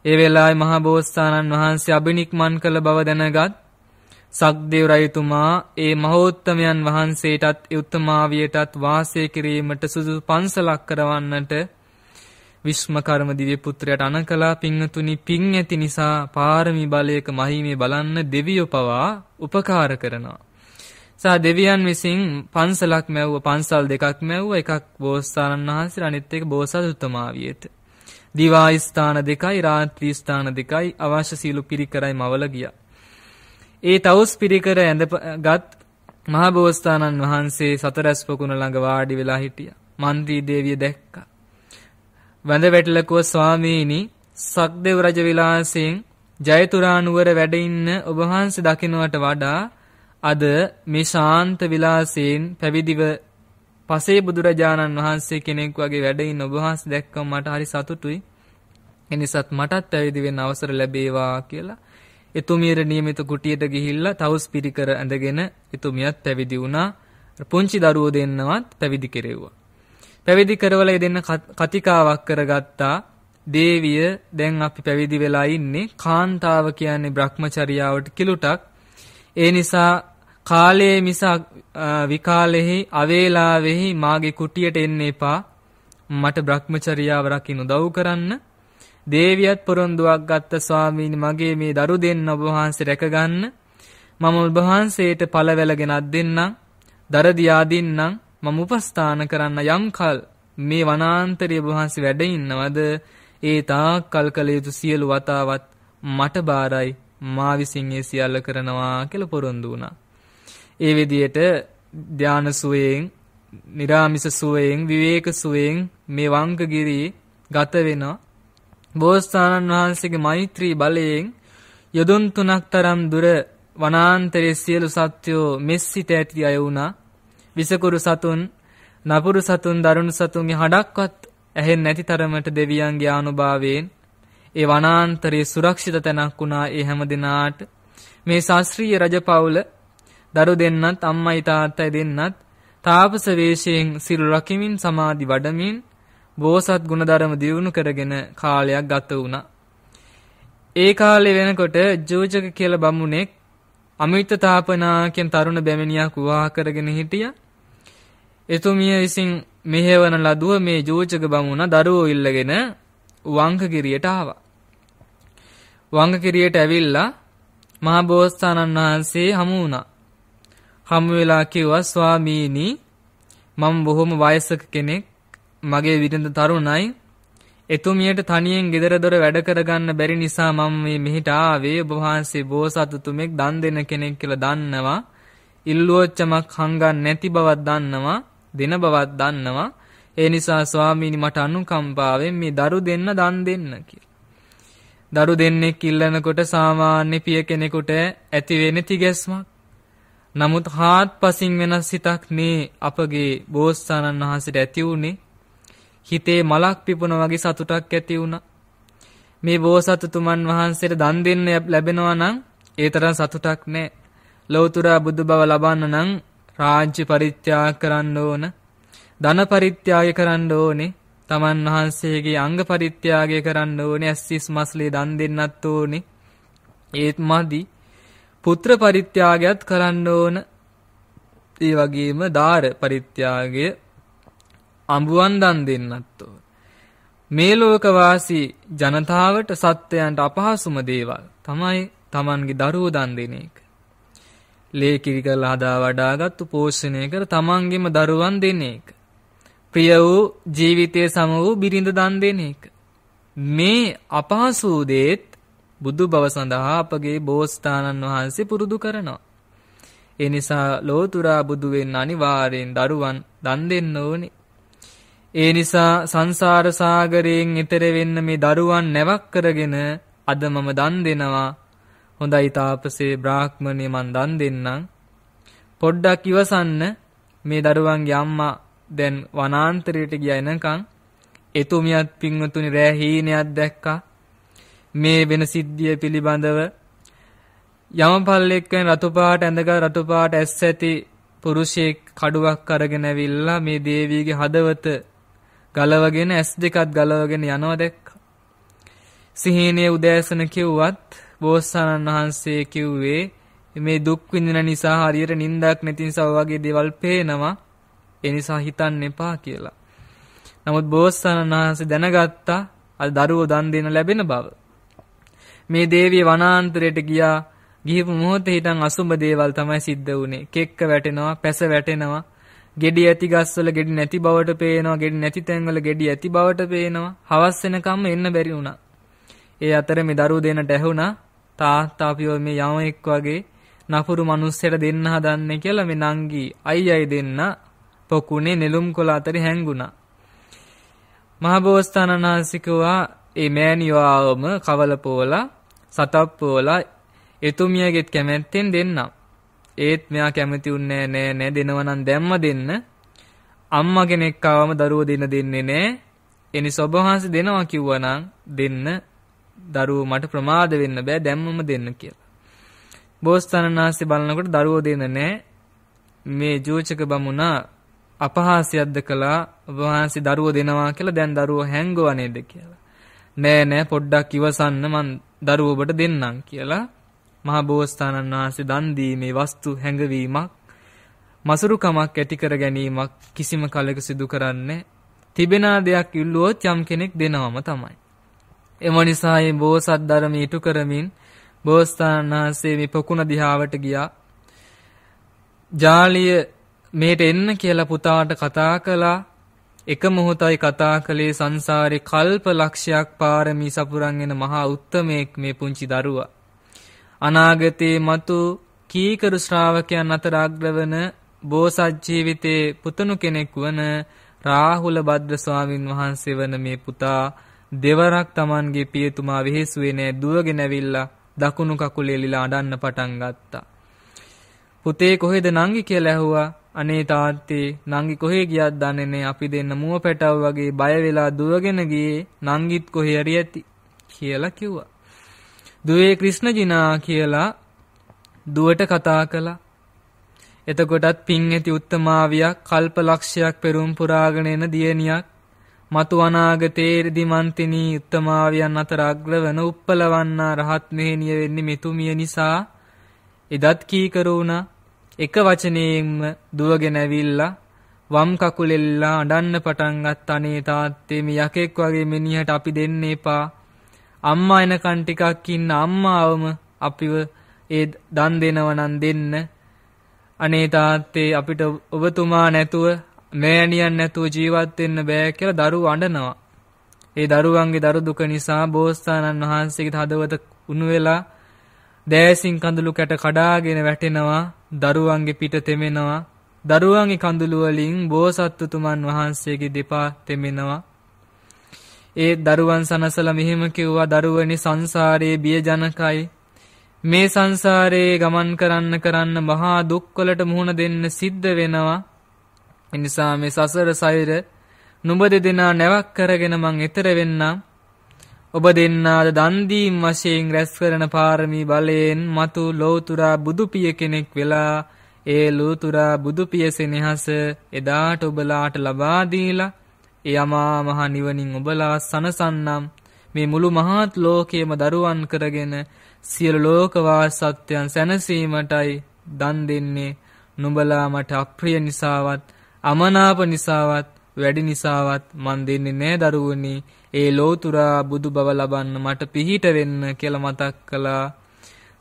S1: ඒ වෙලාවේ මහා බෝසතාණන් වහන්සේ අබිනික්මන් කළ බව දැනගත් සක්දේව රජතුමා ඒ මහෝත්තමයන් වහන්සේටත් උත්තමාවියටත් වාසය කිරීමට සුදුසු පන්සලක් කරවන්නට විශ්මකර්ම දිව්‍ය පුත්‍රයාට අනකලා පින්තුනි පින් ඇති නිසා පාරමී බලයක මහිමේ බලන්න දෙවියෝ පවා උපකාර කරනවා. සා දෙවියන් විසින් පන්සලක් මැව්ව පන්සල් දෙකක් මැව්ව එකක් බෝසතාණන් වහන්සේ අනිත් එක බෝසත් උත්තමාවියට. දිවා ස්ථාන දෙකයි රාත්‍රී ස්ථාන දෙකයි අවශ්‍ය සීලු පිරිකරයි මවල ගියා. ඒ තවුස් පිරිකර ඇඳගත් මහා බෝසතාණන් වහන්සේ සතරැස් පොකුණ ළඟ වාඩි වෙලා හිටියා. මන්ත්‍රී දේවිය දැක්කා. වැඳ වැටලකුව ස්වාමීනි සක්දෙව් රජ විලාසයෙන් ජයතුරා නුවර වැඩ ඉන්න ඔබ වහන්සේ දකින්නට වඩා අද මේ ශාන්ත විලාසයෙන් පැවිදිව පසේ බුදුරජාණන් වහන්සේ කෙනෙක් වගේ වැඩ ඉන්න ඔබ වහන්සේ දැක්කම මට හරි සතුටුයි. එනිසාත් මටත් පැවිදි වෙන්න අවසර ලැබේවා කියලා එතුමියට නියමිත කුටියට ගිහිල්ලා තවුස් පිරිකර ඇඳගෙන එතුමියත් පැවිදි වුණා. පුංචි දරුවෝ දෙන්නවත් පැවිදි කෙරෙව්වා. පැවිදි කරවල දෙන්න කතිකාවක් කරගත්තා දේවිය දැන් අපි පැවිදි වෙලා ඉන්නේ කාන්තාව කියන්නේ Brahmacharyaවට කිලුටක් ඒ නිසා කාලයේ මිස විකාලෙහි අවේලාවෙහි මාගේ කුටියට එන්න එපා මට Brahmacharyaව රකින්න උදව් කරන්න දේවියත් පොරොන්දුවක් ගත්ත ස්වාමීනි මගේ මේ දරු දෙන්න ඔබ වහන්සේ රැකගන්න මම ඔබ වහන්සේට පළවැල ගෙනත් දෙන්නම් දරදියා දෙන්නම් මම උපස්ථාන කරන්න යම්කල් මේ වනාන්තරයේ වහන්සේ වැඩ ඉන්නවද ඒ තාක් කල් කළ යුතු සියලු වතාවත් මට බාරයි මා විසින් ඒ සියල්ල කරනවා කියලා පොරොන්දු වුණා. ඒ විදියට ධාන සුවයෙන්, निराமிස සුවයෙන්, විවේක සුවයෙන් මේ වංගගිරි ගත වෙනවා. බෝසතාණන් වහන්සේගේ මෛත්‍රී බලයෙන් යොදුන් තුනක් තරම් දුර වනාන්තරයේ සියලු සත්වෝ මෙස්සිට ඇති අය වුණා. විසකුරු සතුන් නපුරු සතුන් දරුණු සතුන්ගේ හඬක්වත් ඇහෙන්නේ නැති තරමට දෙවියන්ගේ ආනුභාවයෙන් ඒ වනාන්තරයේ සුරක්ෂිත තැනක් වුණා ඒ හැම දිනාට මේ ශාස්ත්‍රීය රජපෞල දරු දෙන්නත් අම්මයි තාත්තයි දෙන්නත් තාපස වේශයෙන් සිල් රකිමින් සමාධි වඩමින් බෝසත් ගුණධර්ම දියුණු කරගෙන කාලයක් ගත වුණා. ඒ කාලේ වෙනකොට ජෝජක කියලා බමුණෙක් අමිත තාපනා කියන තරුණ බැමිණියක් විවාහ කරගෙන හිටියා. එතුමිය විසින් මෙහෙවන ලදුව මේ ජෝචක බමුණ දරුවෝ ඉල්ලගෙන වංකගිරියට ආවා. වංගකිරියට ඇවිල්ලා මහා බෝසතාණන් වහන්සේ හමු වුණා. හමු වෙලා කිව්වා ස්වාමීනි මම බොහොම වයසක කෙනෙක් මගේ විරඳ තරුණයි එතුමියට තනියෙන් ගෙදර දොර වැඩ කරගන්න බැරි නිසා මම මේ මෙහිට ආවේ ඔබ වහන්සේ බෝසත්තුමෙක් දන් දෙන කෙනෙක් කියලා දන්නවා ඉල්ලුවොච්චමක් හංගන්න නැති බවක් දන්නවා දෙන බවත් දන්නවා. ඒ නිසා ස්වාමීනි මට අනුකම්පාවෙන් මේ දරු දෙන්න දන් දෙන්න කියලා. දරු දෙන්නෙක් ඉල්ලනකොට සාමාන්‍ය පිය කෙනෙකුට ඇති වෙන තිගැස්මක්. නමුත් හාත්පසින් වෙනස් සිතක් නේ අපගේ බෝසතාණන් වහන්සේට ඇති වුනේ. හිතේ මලක් පිපුණා වගේ සතුටක් ඇති වුණා. මේ බෝසත්තුමන් වහන්සේට දන් දෙන්න ලැබෙනවා නම් ඒ තරම් සතුටක් නෑ. ලෞතර බුදු බව ලබන්න නම් රාජ්‍ය පරිත්‍යාග කරන්න ඕන, ධන පරිත්‍යාගය කරන්න ඕනේ, තමන් වහන්සේගේ අංග පරිත්‍යාගය කරන්න ඕනේ, ඇස්සිස් මස්ලේ දන් දෙන්නත් ඕනේ. ඒත් මදි පුත්‍ර පරිත්‍යාගයත් කරන්න ඕන. ඒ වගේම දාර පරිත්‍යාගය අඹුවන් දන් දෙන්නත් ඕන. මේ ලෝකවාසී ජනතාවට සත්‍යයන්ට අපහසුම දේවල් තමයි තමන්ගේ දරුවෝ දන් දෙන එක. ලේ කිරි කරලා හදා වඩාගත්තු පෝෂණය කර තමන්ගේම දරුවන් දෙන එක. ප්‍රිය වූ ජීවිතයේ සම වූ බිරිඳ දන් දෙන එක. මේ අපහසු දේත් බුදු බව සඳහා අපගේ බෝසතාණන් වහන්සේ පුරුදු කරනවා. ඒ නිසා ලෝතුරා බුදු වෙන්න අනිවාර්යෙන් දරුවන් දන් දෙන්න ඕනේ. ඒ නිසා සංසාර සාගරයෙන් එතර වෙන්න මේ දරුවන් නැවක් කරගෙන අද මම දන් දෙනවා හොඳයි තාපසේ බ්‍රාහ්මණේ මන් දන් දෙන්නම්. පොඩ්ඩක් ඉවසන්න මේ දරුවන්ගේ අම්මා දැන් වනාන්තරයට ගියා එනකන් එතුමියත් පින්වතුනි රෑ හීනයක් දැක්කා. මේ වෙන සිද්ධිය පිළිබඳව යමපල් එක්කෙන් රතුපාට ඇඳගත් රතුපාට ඇස් ඇති පුරුෂයෙක් කඩුවක් අරගෙන ඇවිල්ලා මේ දේවියගේ හදවත ගලවගෙන ඇස් දෙකත් ගලවගෙන යනවා දැක්කා. සිහිනේ උදෑසන කිව්වත් බෝසතාණන් වහන්සේ කිව්වේ මේ දුක් විඳින නිසා හරියට නිින්දක් නැති නිසා වගේ දේවල් පේනවා. ඒ නිසා හිතන්න එපා කියලා. නමුත් බෝසතාණන් වහන්සේ දැනගත්තා අර දරුවෝ දන් දෙන ලැබෙන බව. මේ දේවිය වනාන්තරයට ගියා. ගිහපු මොහොතේ හිටන් අසුබ දේවල් තමයි සිද්ධ වුනේ. කෙක්ක වැටෙනවා, පැස වැටෙනවා. ගෙඩි ඇති ගස්වල ගෙඩි නැති බවට පේනවා, ගෙඩි නැති තැන්වල ගෙඩි ඇති බවට පේනවා. හවස් වෙනකම්ම එන්න බැරි වුණා. ඒ අතර මේ දරුවෝ දෙන්නට ඇහුණා තාත්තා පියෝ මේ යමෙක් වගේ නපුරු මිනිස්සෙට දෙන්න හදන්නේ කියලා මේ නංගි අයියයි දෙන්න පොකුණේ නෙළුම් කොළ අතරේ හැංගුණා. මහබෝසතාණන් වහන්සේකවා ඒ මෑණියවම කවලපෝලා සතප්පෝලා එතුමියගෙත් කැමැත්තෙන් දෙන්නම්. ඒත් මෙයා කැමති උන්නේ නෑ නෑ දෙනවා නම් දැම්ම දෙන්න. අම්මා කෙනෙක් ආවම දරුවෝ දෙන්න දෙන්නේ නෑ. එනිස ඔබ වහන්සේ දෙනවා කිව්වනම් දෙන්න දරුවෝ මට ප්‍රමාද වෙන්න බෑ දැම්මම දෙන්න කියලා. බෝසතාණන්හන්සේ බලනකොට දරුවෝ දෙන්න නෑ. මේ ජෝචක බමුණා අපහාසයක්ද කළා වහන්සේ දරුවෝ දෙනවා කියලා දැන් දරුවෝ හැංගුවා නේද කියලා. නෑ නෑ පොඩ්ඩක් ඉවසන්න මං දරුවෝබට දෙන්නම් කියලා මහා බෝසතාණන් වහන්සේ දන් දීමේ වස්තු හැඟවීමක් මසුරුකමක් ඇති කර ගැනීමක් කිසිම කලක සිදු කරන්නේ තිබෙනා දෙයක් ඉල්ලුවොත් යම් කෙනෙක් දෙනවම තමයි. එම නිසා ඒ බෝසත් ධර්ම ඉටු කරමින් බෝසතාණන් වහන්සේ මේ පොකුණ දිහාවට ගියා. ජාලිය මේට එන්න කියලා පුතාට කතා කළා. එක මොහොතයි කතා කළේ සංසාරේ කල්ප ලක්ෂයක් පාරමී සපුරන් එන මහා උත්තමයෙක් මේ පුංචි දරුවා. අනාගතේ මතු කීකරු ශ්‍රාවකයන් අතර අග්‍රවන බෝසත් ජීවිතේ පුතුණු කෙනෙක් වන රාහුල භද්‍ර ස්වාමින් වහන්සේ වන මේ පුතා දෙවරක් Tamanගේ පියතුමා වෙහෙසුවේ නෑ දුවගෙන ඇවිල්ලා දකුණු කකුල එලිලා අඬන්න පටන් ගත්තා. පුතේ කොහෙද නංගි කියලා ඇහුවා. අනේ තාත්තේ නංගි කොහෙ ගියත් දන්නේ නෑ අපි දෙන්න මුව පැටව වගේ බය වෙලා දුවගෙන ගියේ නංගිත් කොහෙ හරි ඇති කියලා කිව්වා. දුවේ ක්‍රිෂ්ණජිනා කියලා දුවට කතා කළා. එතකොටත් පින් ඇති උත්තමාවියක් කල්පලක්ෂයක් පෙරුම් පුරාගෙන එන දියණියක් මතු අනාගතේර්දිමන්තිනී උත්තමාවියන් අතර අග්‍රවන උප්පලවන්නා රහත් මෙහෙණිය වෙන්නේ මෙතුමිය නිසා එදත් කීකරු වුණා එක වචනයෙන්ම දුවගෙන ඇවිල්ලා වම් කකුලෙල්ලා අඬන්න පටන් ගත් අනේ තාත්තේ මේ යකෙක් වගේ මිනිහට අපි දෙන්න එපා අම්මා එනකන් ටිකක් ඉන්න අම්මාවම අපිව ඒ දන් දෙනව නම් දෙන්න අනේ තාත්තේ අපිට ඔබතුමා නැතුව මෑණියන් නැතුව ජීවත් වෙන්න බෑ කියලා දරුවෝ අඬනවා. ඒ දරුවන්ගේ දරු දුක නිසා බෝසතාණන් වහන්සේගේ හදවත උණු වෙලා දෑසින් කඳුළු කැට කඩාගෙන වැටෙනවා දරුවන්ගේ පිට තෙමෙනවා දරුවන්ගේ කඳුළු වලින් බෝසත්තුතුමන් වහන්සේගේ දෙපා තෙමෙනවා ඒ දරුවන් සනසලා මෙහෙම කිව්වා දරුවනි සංසාරයේ බිය ජනකයි මේ සංසාරයේ ගමන් කරන්න කරන්න මහා දුක්වලට මුහුණ දෙන්න සිද්ධ වෙනවා එනිසා මේ සසර සයර නුඹ දෙදෙනා නැවක් කරගෙන මං එතර වෙන්නම්. ඔබ දෙන්නාද දන් දීම් වශයෙන් රැස් කරන පාරමී බලයෙන් మతు ලෝතුරා බුදුපිය කෙනෙක් වෙලා ඒ ලෝතුරා බුදුපිය සෙනෙහස එදාට ඔබලාට ලබා දීලා ඒ අමා මහ නිවනින් ඔබලා සනසන්නම් මේ මුළු මහත් ලෝකයේම දරුවන් කරගෙන සියලු ලෝකවාසත්වයන් සැනසීමටයි දන් දෙන්නේ නුඹලා මට අප්‍රිය නිසාවත් අමනාප නිසාවත් වැඩි නිසාවත් මන් දෙන්නේ නෑ දරුවනි ඒ ලෝතුරා බුදු බව ලබන්න මට පිහිට වෙන්න කියලා මතක් කළා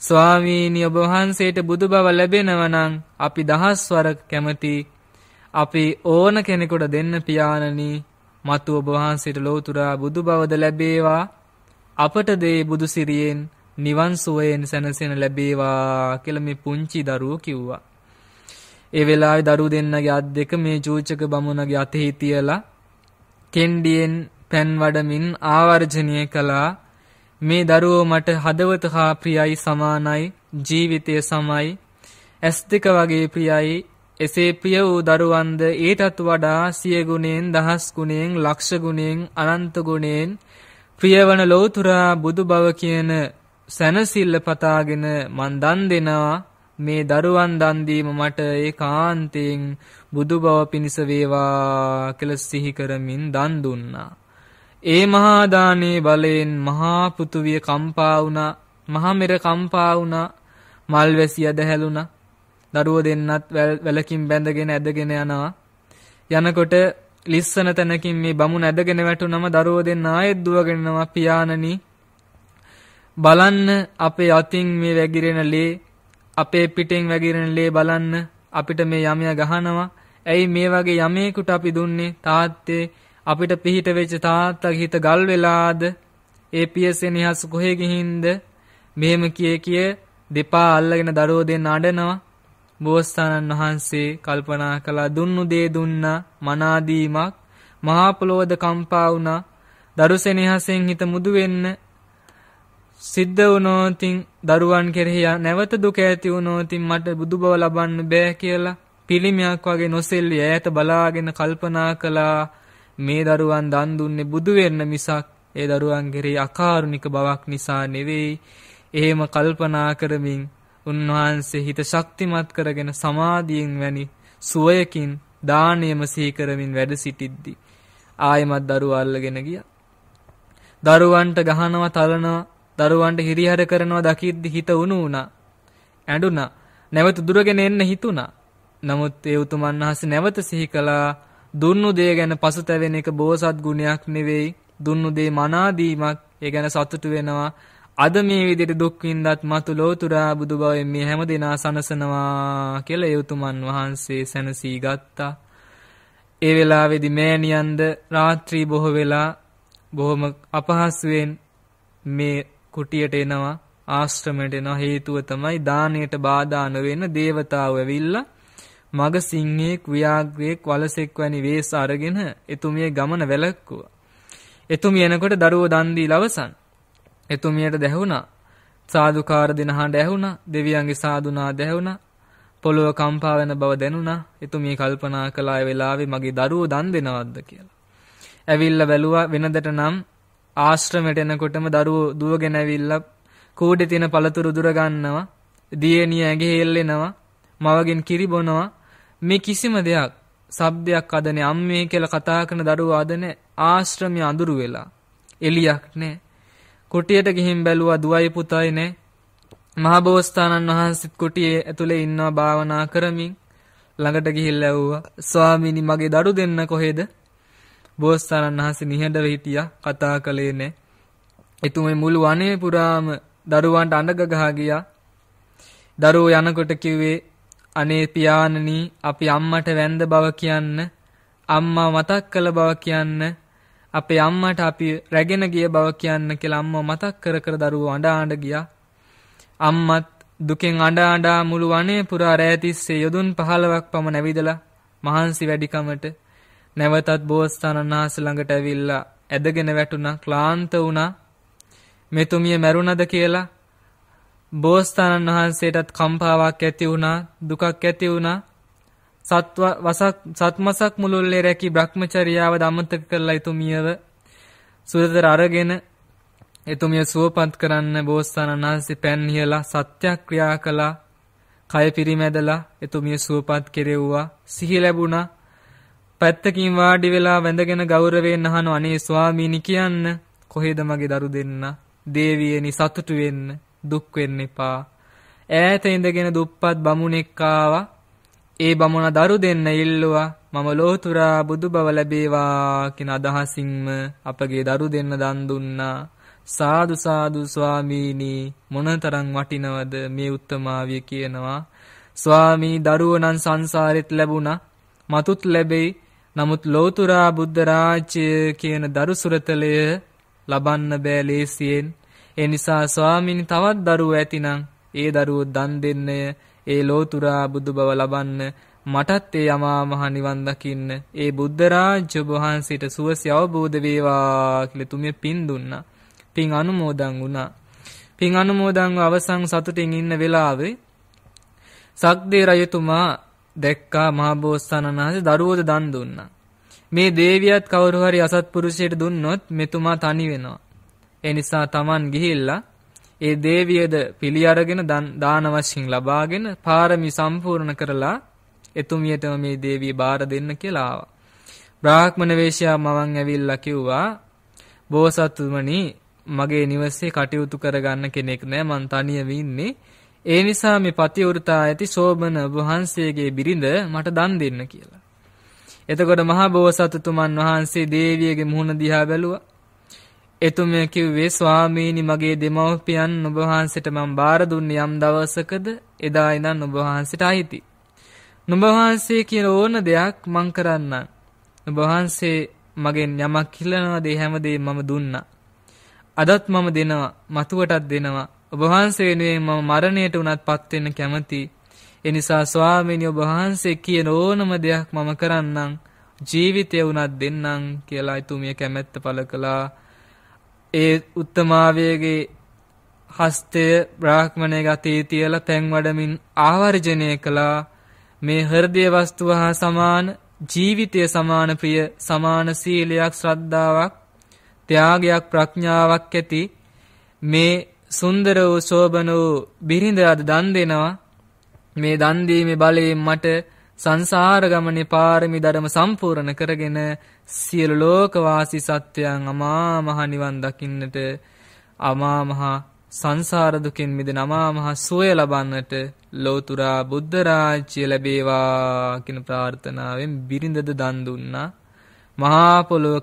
S1: ස්වාමීනි ඔබ වහන්සේට බුදු බව ලැබෙනවා නම් අපි දහස්වරක් කැමති අපි ඕන කෙනෙකුට දෙන්න පියාණනි මතු ඔබ වහන්සේට ලෝතුරා බුදු බවද ලැබේවා අපට දේ බුදු සිරියෙන් නිවන් සුවයෙන් සැනසෙන ලැබේවා කියලා මේ පුංචි දරුවෝ කිව්වා ඒ වෙලාවේ දරු දෙන්නගේ අත් දෙක මේ චූචක බමුණගේ අතෙහි තියලා කෙන්ඩියෙන් පැන් වඩමින් ආවර්ජනය කළා මේ දරුවෝ මට හදවත හා ප්‍රියයි සමානයි ජීවිතය සමයි ඇස් දෙක වගේ ප්‍රියයි එසේ ප්‍රිය වූ දරුවන්ද ඊටත් වඩා සිය ගුණයෙන් දහස් ගුණයෙන් ලක්ෂ ගුණයෙන් අනන්ත ගුණයෙන් ප්‍රියවන ලෝතුරා බුදු බව කියන සැනසිල්ල පතාගෙන මන් දන් දෙනවා මේ දරුවන් දන් දීම මට ඒකාන්තයෙන් බුදු බව පිණිස වේවා කියලා සිහි කරමින් දන් දුන්නා. ඒ මහා දානේ බලයෙන් මහා පෘථුවිය කම්පා වුණා, මහා මෙර කම්පා වුණා, මල් වැසිය දැහැලුණා. දරුවෝ දෙන්නත් වැලකින් බැඳගෙන ඇදගෙන යනවා. යනකොට ලිස්සන තැනකින් මේ බමුණ ඇදගෙන වැටුනම දරුවෝ දෙන්න ආයෙත් දුවගෙනනවා පියාණනි. බලන්න අපේ අතින් මේ වැగిරෙන ලේ අපේ පිටෙන් වැගිරෙන ලේ බලන්න අපිට මේ යමයා ගහනවා. ඇයි මේ වගේ යමේකට අපි දුන්නේ තාත්තේ අපිට පිහිට වෙච්ච තාත්තගේ හිත ගල් වෙලාද? ඒ පියසේ නිහස් කොහෙ ගිහින්ද? මෙහෙම කිය කිය දෙපා අල්ලගෙන දරුවෝ දෙන්න අඬනවා. බෝසතාණන් වහන්සේ කල්පනා කළා දුන්නු දේ දුන්නා මනාදීමක් මහා පොළොවද කම්පා වුණා. දරුසෙනෙහසෙන් හිත මුදු වෙන්න සිද්ධ වුණෝතින් දරුවන් කෙරෙහි නැවත දුක ඇති වුණෝතින් මට බුදු බව ලබන්න බෑ කියලා පිළිමයක් වගේ නොසෙල්ලී ඈත බලාගෙන කල්පනා කළා මේ දරුවන් දන් දුන්නේ බුදු වෙන්න මිසක් ඒ දරුවන් කෙරෙහි අකාරුණික බවක් නිසා නෙවෙයි එහෙම කල්පනා කරමින් උන්වහන්සේ හිත ශක්තිමත් කරගෙන සමාධියෙන් වැනි සුවයකින් දානයම සිහි කරමින් වැඩ සිටිද්දී ආයමත් දරුවා අල්ලගෙන ගියා දරුවන්ට ගහනවා තලනවා දරුවන්ට හිරිහර කරනවා දකිද්දි හිත උණු වුණා. ඇඬුණා. නැවත දුරගෙන එන්න හිතුණා. නමුත් ඒ උතුමන් වහන්සේ නැවත සිහි කළා දුන්නු දේ ගැන පසුතැවෙන එක බෝසත් ගුණයක් නෙවෙයි. දුන්නු දේ මනා දීමක්. ඒ ගැන සතුටු වෙනවා. අද මේ විදිහට දුක් විඳත් මතු ලෝතුරා බුදු බවෙන් මේ හැමදෙනා සනසනවා කියලා ඒ උතුමන් වහන්සේ සැනසී ගත්තා. ඒ වෙලාවේදී මෑණියන්ද රාත්‍රී බොහෝ වෙලා බොහොම අපහසුවෙන් මේ කුටියට එනවා ආශ්‍රමයට එනවා හේතුව තමයි දාණයට බාධා නොවෙන దేవතාවෝ ඇවිල්ලා මග සිංහයෙක් ව්‍යාග්‍රයෙක් වලසෙක් වැනි වේස අරගෙන එතුමිය ගමන වැළක්කුවා. එතුමිය එනකොට දරුවෝ දන් දී ලවසන්. එතුමියට දැහුණා. සාදුකාර දෙන හඬ ඇහුණා. දෙවියන්ගේ සාදුනා දැහුණා. පොළොව කම්පා වෙන බව දැනුණා. එතුමිය කල්පනා කළා ඒ වෙලාවේ මගේ දරුවෝ දන් දෙනවද්ද කියලා. ඇවිල්ලා බැලුවා වෙනදට නම් ආශ්‍රමයට එනකොටම දරුවෝ දුවගෙන ඇවිල්ලා කූඩේ තියෙන පළතුරු උදුර ගන්නවා. දියණිය ඇඟේ හෙල්ලෙනවා. මවගෙන් කිරි බොනවා. මේ කිසිම දෙයක් සබ්දයක් අදනේ අම්මේ කියලා කතා කරන දරුවා අදනේ ආශ්‍රමය අඳුරු වෙලා. එලියක් නෑ. කුටියට ගිහින් බැලුවා දුවයි පුතයි නෑ. මහබෝසතාණන් වහන්සේත් කුටියේ ඇතුලේ ඉන්නවා භාවනා කරමින් ළඟට ගිහිල්ලා ඇව්වා ස්වාමීනි මගේ දරු දෙන්න කොහෙද බෝස්ථානන් වහන්සේ නිහඬව හිටියා කතා කළේ නැහැ. එතුමේ මුළු වනය පුරාම දරුවන්ට අඬ ගගහා ගියා. දරුවෝ යනකොට කිව්වේ අනේ පියාණනි අපි අම්මට වැඳ බව කියන්න අම්මා මතක් කළ බව කියන්න අපේ අම්මට අපි රැගෙන ගිය බව කියන්න කියලා අම්මා මතක් කර කර දරුවෝ අඬ අඬ ගියා. අම්මත් දුකෙන් අඬ අඬා මුළු වනය පුරා රැය තිස්සේ යොදුන් 15ක් පමණ ඇවිදලා මහන්සි වැඩිකමට නැවතත් බෝසතාණන් වහන්සේ ළඟට ඇවිල්ලා ඇදගෙන වැටුණා ක්ලාන්ත වුණා මෙතුමිය මැරුණද කියලා බෝසතාණන් වහන්සේටත් කම්පාවක් ඇති වුණා දුකක් ඇති වුණා සත්ව වසක් සත්මසක් මුළුල්ලේ රැකි භ්‍රමචර්යාව දමතක කරලා එතුමියව සුරතර අරගෙන එතුමිය සුවපත් කරන්න බෝසතාණන් වහන්සේ පැන්හිලා සත්‍යක්‍රියා කළා කය පිරිමැදලා එතුමිය සුවපත් කෙරෙව්වා සිහි ලැබුණා පැත්තකින් වාඩි වෙලා වැඳගෙන ගෞරවයෙන් අහන අනේ ස්වාමීනි කියන්න කොහෙද මගේ දරු දෙන්න දේවියනි සතුටු වෙන්න දුක් වෙන්න එපා ඈත ඉඳගෙන දුප්පත් බමුණෙක් ආවා ඒ බමුණ දරු දෙන්න ඉල්ලුවා මම ලෝතුරා බුදු බව ලැබේවා කියන අදහසින්ම අපගේ දරු දෙන්න දන් දුන්නා සාදු සාදු ස්වාමීනි මොනතරම් වටිනවද මේ උත්තමාවිය කියනවා ස්වාමී දරුවෝ නම් සංසාරෙත් ලැබුණා මතුත් ලැබෙයි නමුත් ලෞතුරා බුද්ධ රාජ්‍ය කියන දරු සුරතලය ලබන්න බෑ ලේසියෙන්. ඒ නිසා ස්වාමීන් තවත් දරුවෝ ඇතිනම් ඒ දරුවෝ දන් දෙන්නය ඒ ලෞතුරා බුදු බව ලබන්න මටත් ඒ යමා මහ නිවන් දකින්න ඒ බුද්ධ රාජ්‍ය ඔබ වහන්සේට සුවසේ අවබෝධ වේවා කියලා තුමිය පින් දුන්නා. පින් අනුමෝදන් වුණා. පින් අනුමෝදන්ව අවසන් සතුටින් ඉන්න වෙලාවේ සක්දේ රජතුමා දැක්කා මහබෝසතාණන් වහන්සේ දරුවෝද දන් දුන්නා. මේ දේවියත් කවුරු හරි අසත්පුරුෂයට දුන්නොත් මෙතුමා තනි වෙනවා. ඒ නිසා Taman ගිහිල්ලා ඒ දේවියද පිළි අරගෙන දාන වශයෙන් ලබාගෙන පාරමී සම්පූර්ණ කරලා එතුමියටම මේ දේවිය බාර දෙන්න කියලා ආවා. බ්‍රාහ්මණ වේශයා මවන් ඇවිල්ලා කිව්වා බෝසත්තුමනි මගේ නිවසේ කටයුතු කරගන්න කෙනෙක් නෑ මං තනියම ඉන්නේ ඒ නිසා මේ පතිවෘතා ඇති සෝබන වහන්සේගේ බිරිඳ මට දන් දෙන්න කියලා. එතකොට මහා බෝසත්තුමන් වහන්සේ දේවියගේ මුහුණ දිහා බැලුවා. එතුමිය කිව්වේ ස්වාමීනි මගේ දෙමව්පියන් ඔබ වහන්සේට මම බාර දුන්නේ යම් දවසකද එදා ඉඳන් ඔබ වහන්සේට ආйти. ඔබ වහන්සේ කියන ඕන දෙයක් මං කරන්නම්. ඔබ වහන්සේ මගෙන් යමක් ඉල්ලනවාද ඒ හැමදේම මම දුන්නා. අදත් මම දෙනවා, මතුවටත් දෙනවා. ඔබ වහන්සේ වෙනුවෙන් මම මරණයට උනත් පත් වෙන්න කැමති. ඒ නිසා ස්වාමීනි ඔබ වහන්සේ කියන ඕනම දෙයක් මම කරන්නම් ජීවිතය උනත් දෙන්නම් කියලා එතුමිය කැමැත්ත පළ කළා. ඒ උත්තමාවයේගේ හස්තය බ්‍රාහ්මණයගේ අතේ තියලා තැන් වඩමින් ආවර්ජනය කළා. මේ හෘදය වස්තුව හා සමාන ජීවිතය සමාන ප්‍රිය සමාන සීලයක් ශ්‍රද්ධාවක් ත්‍යාගයක් ප්‍රඥාවක් ඇති මේ සුන්දර වූ සෝබන වූ බිරිඳ අද දන් දෙනවා. මේ දන් දීමේ බලයෙන් මට සංසාර ගමනේ පාරමී ධර්ම සම්පූර්ණ කරගෙන සියලු ලෝකවාසී සත්වයන් අමා මහ නිවන් දකින්නට අමා මහ සංසාර දුකෙන් මිදෙන අමා මහ සුවය ලබන්නට ලෝතුරා බුද්ධ රාජ්‍ය ලැබේවා කියන ප්‍රාර්ථනාවෙන් බිරිඳද දන් දුන්නා. මහා පොළොව